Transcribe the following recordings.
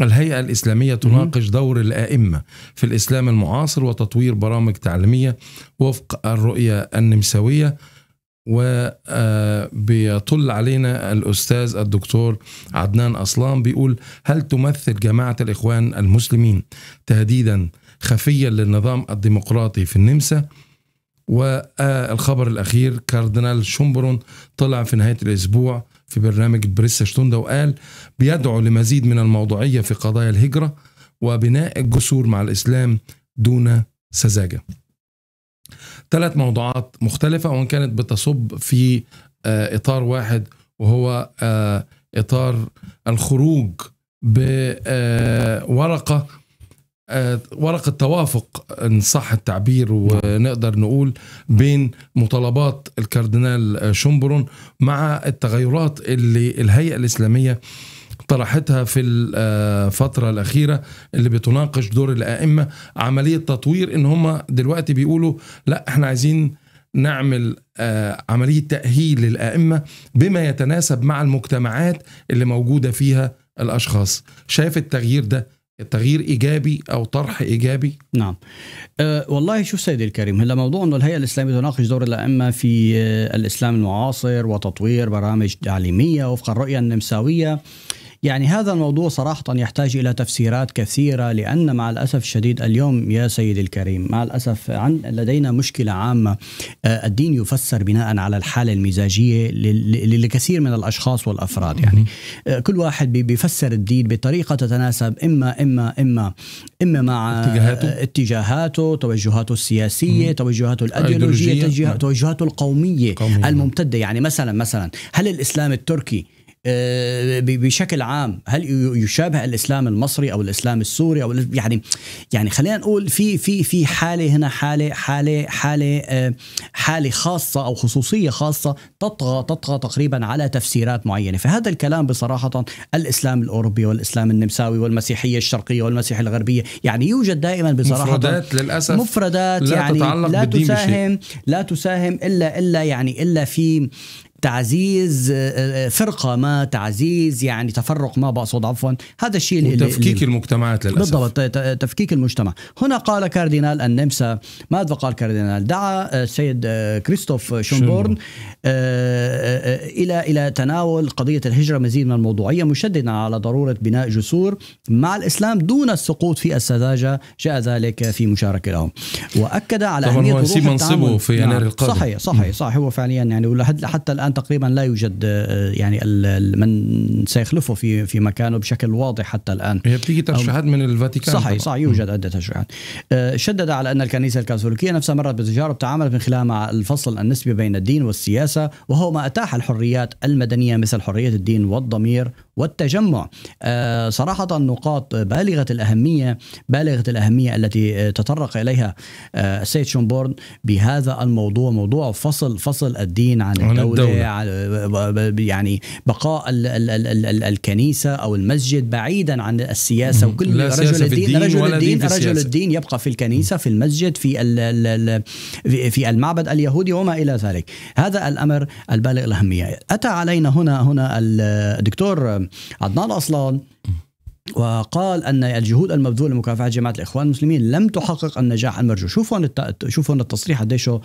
الهيئة الإسلامية تناقش دور الآئمة في الإسلام المعاصر وتطوير برامج تعليمية وفق الرؤية النمساوية وبيطل آه، علينا الأستاذ الدكتور عدنان أصلان بيقول هل تمثل جماعة الإخوان المسلمين تهديدا خفيا للنظام الديمقراطي في النمسا والخبر آه، الأخير كاردينال شومبرون طلع في نهاية الأسبوع في برنامج بريسا شتوندا وقال بيدعو لمزيد من الموضوعية في قضايا الهجرة وبناء الجسور مع الإسلام دون سذاجة ثلاث موضوعات مختلفة وإن كانت بتصب في آه، إطار واحد وهو آه، إطار الخروج بورقة آه، ورقة توافق إن صح التعبير ونقدر نقول بين مطالبات الكاردينال شومبرون مع التغيرات اللي الهيئة الإسلامية طرحتها في الفترة آه، الأخيرة اللي بتناقش دور الأئمة عملية تطوير إن هم دلوقتي بيقولوا لا إحنا عايزين نعمل آه، عملية تأهيل للأئمة بما يتناسب مع المجتمعات اللي موجودة فيها الأشخاص شايف التغيير ده تغيير ايجابي او طرح ايجابي؟ نعم. أه والله شوف سيدي الكريم هلا موضوع انه الهيئه الاسلاميه تناقش دور الائمه في أه، الاسلام المعاصر وتطوير برامج تعليميه وفق الرؤيه النمساويه يعني هذا الموضوع صراحة يحتاج إلى تفسيرات كثيرة لأن مع الأسف الشديد اليوم يا سيدي الكريم مع الأسف عن لدينا مشكلة عامة آه، الدين يفسر بناء على الحالة المزاجية لكثير من الأشخاص والأفراد يعني آه، كل واحد بيفسر الدين بطريقة تتناسب إما إما إما إما مع اتجاهاته, اتجاهاته توجهاته السياسية توجهاته الأيديولوجية توجهاته القومية, القومية الممتدة يعني مثلا مثلا هل الإسلام التركي آه، بشكل عام هل يشابه الاسلام المصري او الاسلام السوري او يعني يعني خلينا نقول في في في حاله هنا حاله حاله حاله آه، حاله خاصه او خصوصيه خاصه تطغى تطغى تقريبا على تفسيرات معينه فهذا الكلام بصراحه الاسلام الاوروبي والاسلام النمساوي والمسيحيه الشرقيه والمسيحيه الغربيه يعني يوجد دائما بصراحه مفردات للاسف مفردات لا يعني لا تساهم لا تساهم الا الا يعني الا في تعزيز آه، آه، فرقة ما تعزيز يعني تفرق ما بقصد عفوا هذا الشيء اللي تفكيك المجتمعات للأسف بالضبط تفكيك المجتمع هنا قال كاردينال النمسا ماذا قال كاردينال دعا آه، السيد كريستوف شونبورن إلى إلى تناول قضية الهجرة مزيد من الموضوعية مشددا على ضرورة بناء جسور مع الإسلام دون السقوط في السذاجة جاء ذلك في مشاركة لهم وأكد على طبعا هو منصبه في يناير نعم. القادم صحيح صحيح صحيح هو فعليا يعني حتى الآن الان تقريبا لا يوجد آه، يعني من سيخلفه في في مكانه بشكل واضح حتى الان هي بتيجي ترشيحات من الفاتيكان صحيح صحيح يوجد عده ترشيحات آه، شدد على ان الكنيسه الكاثوليكيه نفسها مرت بتجارب تعاملت من خلالها مع الفصل النسبي بين الدين والسياسه وهو ما اتاح الحريات المدنيه مثل حريه الدين والضمير والتجمع آه، صراحة نقاط بالغة الأهمية بالغة الأهمية التي تطرق إليها آه، السيد شونبورن بهذا الموضوع موضوع فصل فصل الدين عن الدولة, عن الدولة. يعني بقاء ال ال ال ال ال الكنيسة أو المسجد بعيدا عن السياسة وكل رجل الدين, رجل الدين رجل الدين يبقى في الكنيسة في المسجد في ال ال ال في المعبد اليهودي وما إلى ذلك هذا الأمر البالغ الأهمية أتى علينا هنا هنا الدكتور عدنان أصلان وقال ان الجهود المبذوله لمكافحه جماعه الاخوان المسلمين لم تحقق النجاح المرجو، شوفوا شوفوا التصريح قديش آه،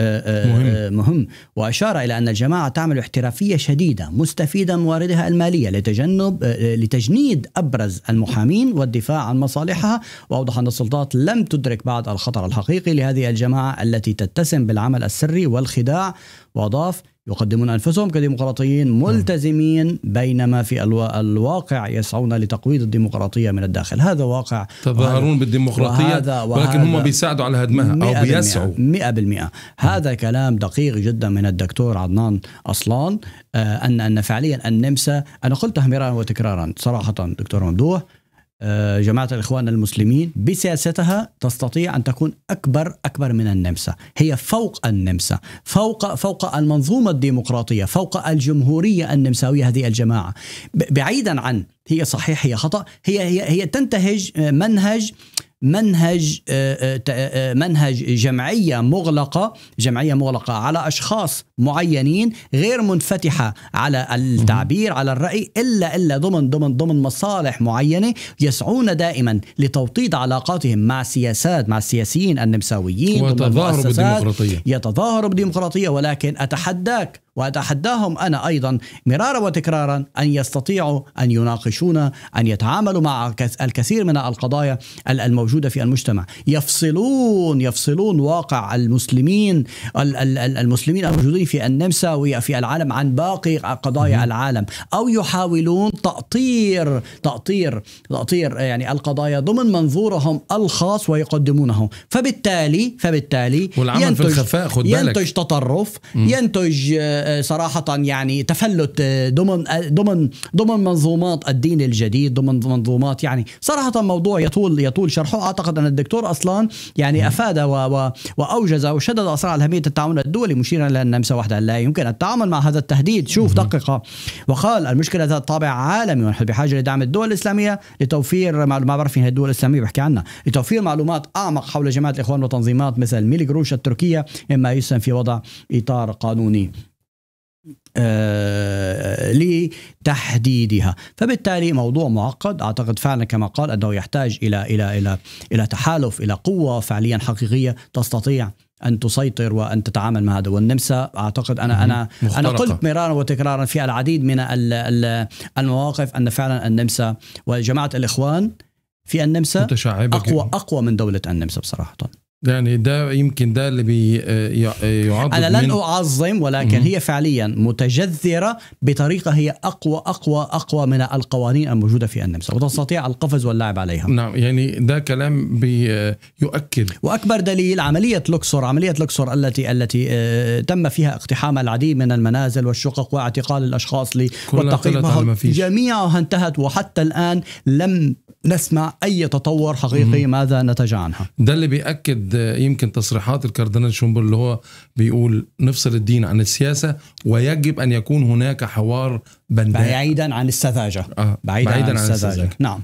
آه، مهم. آه، مهم واشار الى ان الجماعه تعمل احترافيه شديده مستفيده من مواردها الماليه لتجنب لتجنيد ابرز المحامين والدفاع عن مصالحها واوضح ان السلطات لم تدرك بعد الخطر الحقيقي لهذه الجماعه التي تتسم بالعمل السري والخداع واضاف يقدمون أنفسهم كديمقراطيين نعم. ملتزمين بينما في الواقع يسعون لتقويض الديمقراطية من الداخل هذا واقع تظاهرون بالديمقراطية وهذا وهذا ولكن هم بيساعدوا على هدمها أو بيسعوا 100% هذا كلام دقيق جدا من الدكتور عدنان أصلان آه، أن أن فعليا النمسا أنا قلتها مرارا وتكرارا صراحة دكتور ممدوح آه، جماعة الإخوان المسلمين بسياستها تستطيع أن تكون أكبر أكبر من النمسا هي فوق النمسا فوق فوق المنظومة الديمقراطية فوق الجمهورية النمساوية هذه الجماعة بعيدا عن هي صحيح هي خطأ هي هي, هي تنتهج آه، منهج منهج آه، آه، آه، منهج جمعيه مغلقه جمعيه مغلقه على اشخاص معينين غير منفتحه على التعبير على الراي الا الا ضمن ضمن ضمن مصالح معينه يسعون دائما لتوطيد علاقاتهم مع سياسات مع السياسيين النمساويين ويتظاهروا بالديمقراطيه يتظاهروا بالديمقراطيه ولكن اتحداك وأتحداهم أنا أيضا مرارا وتكرارا أن يستطيعوا أن يناقشونا أن يتعاملوا مع الكثير من القضايا الموجودة في المجتمع يفصلون يفصلون واقع المسلمين المسلمين الموجودين في النمسا وفي العالم عن باقي قضايا العالم أو يحاولون تأطير تأطير تأطير يعني القضايا ضمن منظورهم الخاص ويقدمونه فبالتالي فبالتالي والعمل ينتج في الخفاء خد بالك ينتج تطرف ينتج آه، آه، صراحه يعني تفلت آه، ضمن آه، ضمن ضمن منظومات الدين الجديد ضمن منظومات يعني صراحه موضوع يطول يطول شرحه اعتقد ان الدكتور اصلا يعني افاد و و واوجز وشدد اصرار على اهميه التعاون الدولي مشيرا الى ان النمسا وحدها لا يمكن التعامل مع هذا التهديد شوف دقيقه وقال المشكله ذات طابع عالمي ونحن بحاجه لدعم الدول الاسلاميه لتوفير ما بعرف هي الدول الاسلاميه بحكي عنها لتوفير معلومات اعمق حول جماعه الاخوان وتنظيمات مثل ميلي جروش التركيه مما يسهم في وضع اطار قانوني آه، لتحديدها فبالتالي موضوع معقد أعتقد فعلا كما قال أنه يحتاج إلى, إلى, إلى, إلى تحالف إلى قوة فعليا حقيقية تستطيع ان تسيطر وان تتعامل مع هذا والنمسا اعتقد انا انا مخترقة. انا قلت مرارا وتكرارا في العديد من المواقف ان فعلا النمسا وجماعه الاخوان في النمسا اقوى اقوى من دوله النمسا بصراحه يعني ده يمكن ده اللي بيعظم انا لن اعظم ولكن م- هي فعليا متجذره بطريقه هي اقوى اقوى اقوى من القوانين الموجوده في النمسا وتستطيع القفز واللعب عليها نعم يعني ده كلام بيؤكد واكبر دليل عمليه لوكسور عمليه لوكسور التي التي آه، تم فيها اقتحام العديد من المنازل والشقق واعتقال الاشخاص والتقييم جميعها انتهت وحتى الان لم نسمع اي تطور حقيقي ماذا نتج عنها ده اللي بيأكد ضد يمكن تصريحات الكاردينال شومبر اللي هو بيقول نفصل الدين عن السياسه ويجب ان يكون هناك حوار بنداء بعيدا عن السذاجه آه بعيدا, بعيداً عن, عن السذاجة. السذاجه نعم